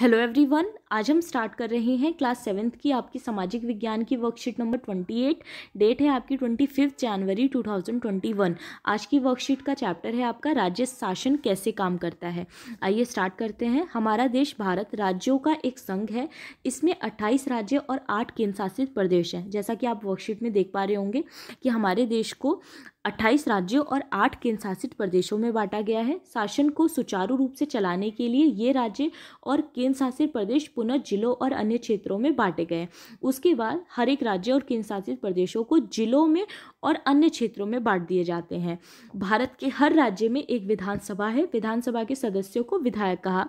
hello everyone आज हम start कर रहे हैं क्लास सेवेंथ की आपकी सामाजिक विज्ञान की worksheet number twenty eight date है आपकी ट्वेंटी फिफ्थ जनवरी टू थाउजेंड ट्वेंटी वन आज की वर्कशीट का चैप्टर है आपका राज्य शासन कैसे काम करता है आइए स्टार्ट करते हैं हमारा देश भारत राज्यों का एक संघ है इसमें अट्ठाईस राज्य और आठ केंद्र शासित प्रदेश हैं जैसा कि आप वर्कशीट में देख पा रहे होंगे कि हमारे देश को अट्ठाईस राज्यों और आठ केंद्रशासित प्रदेशों में बांटा गया है शासन को सुचारू रूप से चलाने के लिए ये राज्य और केंद्रशासित प्रदेश पुनः जिलों और अन्य क्षेत्रों में बांटे गए उसके बाद हर एक राज्य और केंद्रशासित प्रदेशों को जिलों में और अन्य क्षेत्रों में बांट दिए जाते हैं भारत के हर राज्य में एक विधानसभा है विधानसभा के सदस्यों को विधायक कहा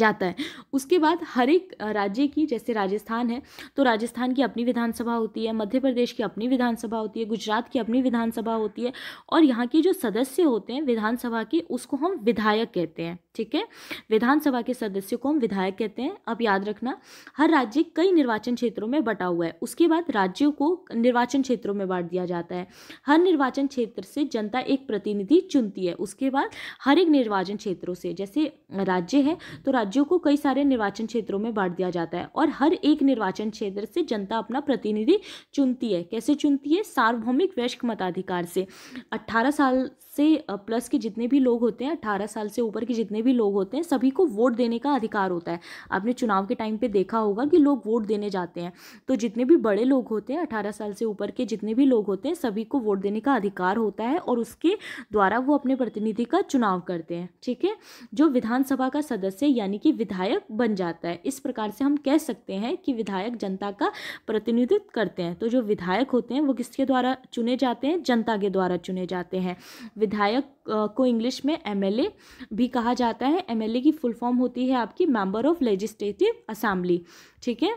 जाता है उसके बाद हर एक राज्य की जैसे राजस्थान है तो राजस्थान की अपनी विधानसभा होती है मध्य प्रदेश की अपनी विधानसभा होती है गुजरात की अपनी विधानसभा होती है और यहाँ के जो सदस्य होते हैं विधानसभा के उसको हम विधायक कहते हैं ठीक है विधानसभा के सदस्य को हम विधायक कहते हैं अब याद रखना हर राज्य कई निर्वाचन क्षेत्रों में बटा हुआ है उसके बाद राज्यों को निर्वाचन क्षेत्रों में बांट दिया जाता है हर निर्वाचन क्षेत्र से जनता एक प्रतिनिधि चुनती है उसके बाद हर एक निर्वाचन क्षेत्रों से जैसे राज्य है तो राज्यों को कई सारे निर्वाचन क्षेत्रों में बांट दिया जाता है और हर एक निर्वाचन क्षेत्र से जनता अपना प्रतिनिधि चुनती है कैसे चुनती है सार्वभौमिक वैश्विक मताधिकार से अट्ठारह साल से प्लस के जितने भी लोग होते हैं अट्ठारह साल से ऊपर के जितने भी लोग होते हैं सभी को वोट देने का अधिकार होता है आपने चुनाव के टाइम पे देखा होगा कि लोग वोट देने जाते हैं तो जितने भी बड़े लोग होते हैं अठारह साल से ऊपर के जितने भी लोग होते हैं सभी को वोट देने का अधिकार होता है और उसके द्वारा वो अपने प्रतिनिधि का चुनाव करते हैं ठीक है जो विधानसभा का सदस्य यानी यानी कि विधायक बन जाता है इस प्रकार से हम कह सकते हैं कि विधायक जनता का प्रतिनिधित्व करते हैं तो जो विधायक होते हैं वो किसके द्वारा चुने जाते हैं जनता के द्वारा चुने जाते हैं विधायक को इंग्लिश में एमएलए भी कहा जाता है एमएलए की फुल फॉर्म होती है आपकी मेम्बर ऑफ लेजिस्लेटिव असेंबली ठीक है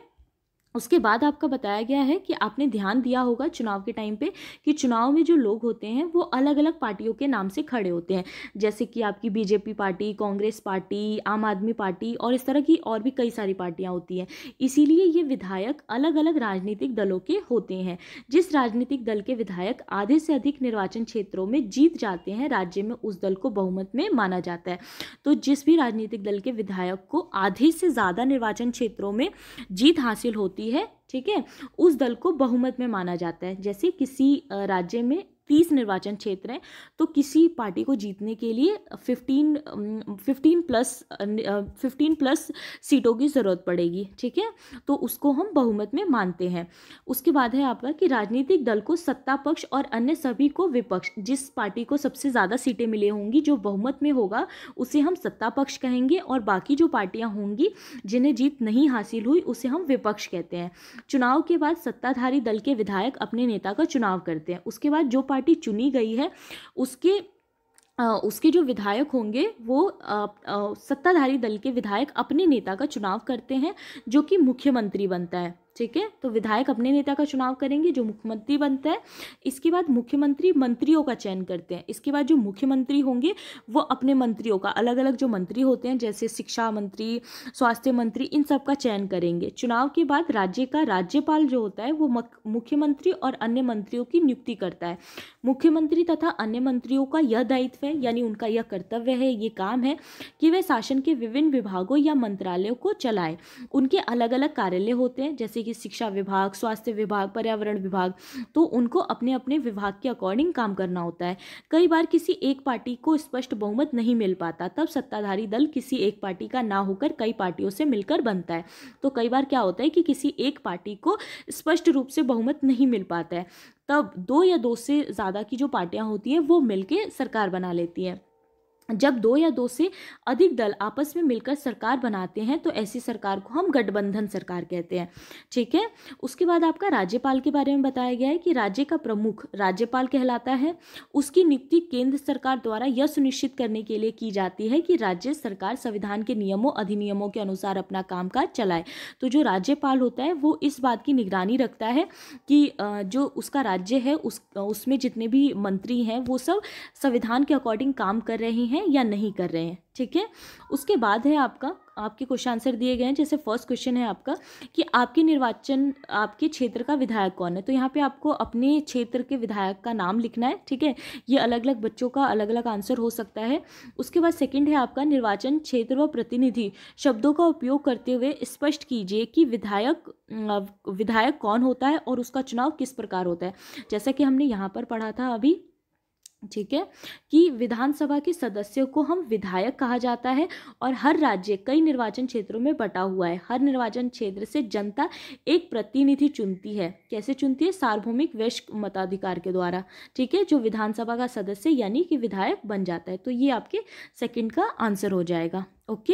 उसके बाद आपका बताया गया है कि आपने ध्यान दिया होगा चुनाव के टाइम पे कि चुनाव में जो लोग होते हैं वो अलग अलग पार्टियों के नाम से खड़े होते हैं जैसे कि आपकी बीजेपी पार्टी कांग्रेस पार्टी आम आदमी पार्टी और इस तरह की और भी कई सारी पार्टियाँ होती हैं इसीलिए ये विधायक अलग अलग राजनीतिक दलों के होते हैं जिस राजनीतिक दल के विधायक आधे से अधिक निर्वाचन क्षेत्रों में जीत जाते हैं राज्य में उस दल को बहुमत में माना जाता है तो जिस भी राजनीतिक दल के विधायक को आधे से ज़्यादा निर्वाचन क्षेत्रों में जीत हासिल होती होती है ठीक है उस दल को बहुमत में माना जाता है जैसे किसी राज्य में तीस निर्वाचन क्षेत्र हैं तो किसी पार्टी को जीतने के लिए fifteen fifteen plus fifteen plus सीटों की ज़रूरत पड़ेगी ठीक है तो उसको हम बहुमत में मानते हैं उसके बाद है आपका कि राजनीतिक दल को सत्ता पक्ष और अन्य सभी को विपक्ष जिस पार्टी को सबसे ज़्यादा सीटें मिली होंगी जो बहुमत में होगा उसे हम सत्ता पक्ष कहेंगे और बाकी जो पार्टियाँ होंगी जिन्हें जीत नहीं हासिल हुई उसे हम विपक्ष कहते हैं चुनाव के बाद सत्ताधारी दल के विधायक अपने नेता का चुनाव करते हैं उसके बाद जो पार्टी चुनी गई है उसके उसके जो विधायक होंगे वो सत्ताधारी दल के विधायक अपने नेता का चुनाव करते हैं जो कि मुख्यमंत्री बनता है ठीक है तो विधायक अपने नेता का चुनाव करेंगे जो मुख्यमंत्री बनता है इसके बाद मुख्यमंत्री मंत्रियों का चयन करते हैं इसके बाद जो मुख्यमंत्री होंगे वो अपने मंत्रियों का अलग अलग जो मंत्री होते हैं जैसे शिक्षा मंत्री स्वास्थ्य मंत्री इन सब का चयन करेंगे चुनाव के बाद राज्य का राज्यपाल जो होता है वो मुख्यमंत्री और अन्य मंत्रियों की नियुक्ति करता है मुख्यमंत्री तथा अन्य मंत्रियों का यह दायित्व है यानी उनका यह कर्तव्य है ये काम है कि वे शासन के विभिन्न विभागों या मंत्रालयों को चलाएं उनके अलग अलग कार्यालय होते हैं जैसे कि शिक्षा विभाग स्वास्थ्य विभाग पर्यावरण विभाग तो उनको अपने अपने विभाग के अकॉर्डिंग काम करना होता है कई बार किसी एक पार्टी को स्पष्ट बहुमत नहीं मिल पाता तब सत्ताधारी दल किसी एक पार्टी का ना होकर कई पार्टियों से मिलकर बनता है तो कई बार क्या होता है कि किसी एक पार्टी को स्पष्ट रूप से बहुमत नहीं मिल पाता है तब दो या दो से ज़्यादा की जो पार्टियाँ होती हैं वो मिलकर सरकार बना लेती हैं जब दो या दो से अधिक दल आपस में मिलकर सरकार बनाते हैं तो ऐसी सरकार को हम गठबंधन सरकार कहते हैं ठीक है उसके बाद आपका राज्यपाल के बारे में बताया गया है कि राज्य का प्रमुख राज्यपाल कहलाता है उसकी नियुक्ति केंद्र सरकार द्वारा यह सुनिश्चित करने के लिए की जाती है कि राज्य सरकार संविधान के नियमों अधिनियमों के अनुसार अपना काम चलाए तो जो राज्यपाल होता है वो इस बात की निगरानी रखता है कि जो उसका राज्य है उस उसमें जितने भी मंत्री हैं वो सब संविधान के अकॉर्डिंग काम कर रहे हैं हैं या नहीं कर रहे हैं ठीक है उसके बाद है आपका आपके क्वेश्चन आंसर दिए गए हैं जैसे फर्स्ट क्वेश्चन है आपका कि आपके निर्वाचन आपके क्षेत्र का विधायक कौन है तो यहाँ पे आपको अपने क्षेत्र के विधायक का नाम लिखना है ठीक है ये अलग अलग बच्चों का अलग अलग आंसर हो सकता है उसके बाद सेकंड है आपका निर्वाचन क्षेत्र व प्रतिनिधि शब्दों का उपयोग करते हुए स्पष्ट कीजिए कि विधायक विधायक कौन होता है और उसका चुनाव किस प्रकार होता है जैसा कि हमने यहाँ पर पढ़ा था अभी ठीक है कि विधानसभा के सदस्यों को हम विधायक कहा जाता है और हर राज्य कई निर्वाचन क्षेत्रों में बटा हुआ है हर निर्वाचन क्षेत्र से जनता एक प्रतिनिधि चुनती है कैसे चुनती है सार्वभौमिक वैश्य मताधिकार के द्वारा ठीक है जो विधानसभा का सदस्य यानी कि विधायक बन जाता है तो ये आपके सेकंड का आंसर हो जाएगा ओके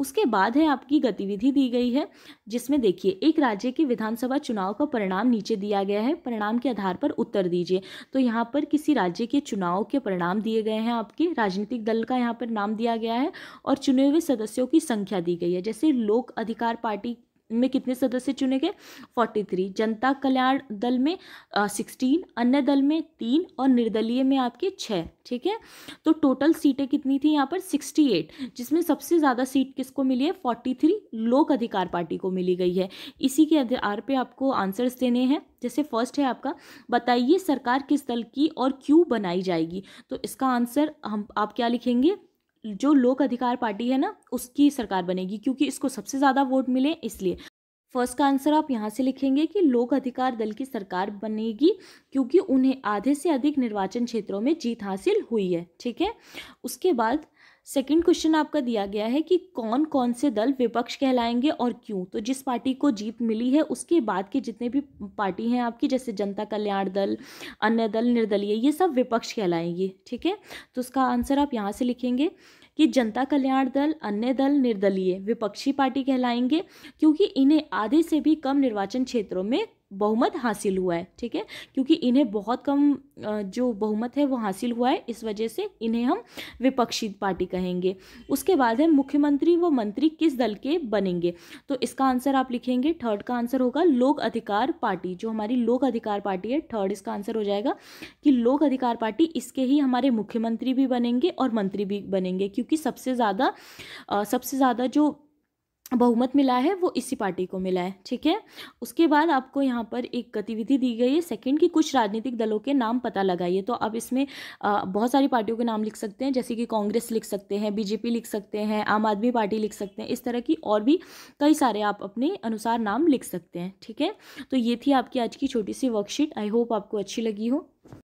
उसके बाद है आपकी गतिविधि दी गई है जिसमें देखिए एक राज्य के विधानसभा चुनाव का परिणाम नीचे दिया गया है परिणाम के आधार पर उत्तर दीजिए तो यहाँ पर किसी राज्य के चुनाव के परिणाम दिए गए हैं आपके राजनीतिक दल का यहाँ पर नाम दिया गया है और चुने हुए सदस्यों की संख्या दी गई है जैसे लोक अधिकार पार्टी में कितने सदस्य चुने गए फोर्टी थ्री जनता कल्याण दल में सिक्सटीन अन्य दल में तीन और निर्दलीय में आपके छः ठीक है तो टोटल सीटें कितनी थी यहाँ पर सिक्सटी एट जिसमें सबसे ज़्यादा सीट किसको मिली है फोर्टी थ्री लोक अधिकार पार्टी को मिली गई है इसी के आधार पे आपको आंसर्स देने हैं जैसे फर्स्ट है आपका बताइए सरकार किस दल की और क्यों बनाई जाएगी तो इसका आंसर हम आप क्या लिखेंगे जो लोक अधिकार पार्टी है ना उसकी सरकार बनेगी क्योंकि इसको सबसे ज़्यादा वोट मिले इसलिए फर्स्ट का आंसर आप यहाँ से लिखेंगे कि लोक अधिकार दल की सरकार बनेगी क्योंकि उन्हें आधे से अधिक निर्वाचन क्षेत्रों में जीत हासिल हुई है ठीक है उसके बाद सेकंड क्वेश्चन आपका दिया गया है कि कौन कौन से दल विपक्ष कहलाएंगे और क्यों तो जिस पार्टी को जीत मिली है उसके बाद के जितने भी पार्टी हैं आपकी जैसे जनता कल्याण दल अन्य दल निर्दलीय ये सब विपक्ष कहलाएंगे ठीक है तो उसका आंसर आप यहाँ से लिखेंगे कि जनता कल्याण दल अन्य दल निर्दलीय विपक्षी पार्टी कहलाएंगे क्योंकि इन्हें आधे से भी कम निर्वाचन क्षेत्रों में बहुमत हासिल हुआ है ठीक है क्योंकि इन्हें बहुत कम जो बहुमत है वो हासिल हुआ है इस वजह से इन्हें हम विपक्षी पार्टी कहेंगे उसके बाद है मुख्यमंत्री व मंत्री किस दल के बनेंगे तो इसका आंसर आप लिखेंगे थर्ड का आंसर होगा लोक अधिकार पार्टी जो हमारी लोक अधिकार पार्टी है थर्ड इसका आंसर हो जाएगा कि लोक अधिकार पार्टी इसके ही हमारे मुख्यमंत्री भी बनेंगे और मंत्री भी बनेंगे क्योंकि सबसे ज़्यादा सबसे ज़्यादा जो बहुमत मिला है वो इसी पार्टी को मिला है ठीक है उसके बाद आपको यहाँ पर एक गतिविधि दी गई है सेकंड की कुछ राजनीतिक दलों के नाम पता लगाइए तो आप इसमें बहुत सारी पार्टियों के नाम लिख सकते हैं जैसे कि कांग्रेस लिख सकते हैं बीजेपी लिख सकते हैं आम आदमी पार्टी लिख सकते हैं इस तरह की और भी कई सारे आप अपने अनुसार नाम लिख सकते हैं ठीक है तो ये थी आपकी आज की छोटी सी वर्कशीट आई होप आपको अच्छी लगी हो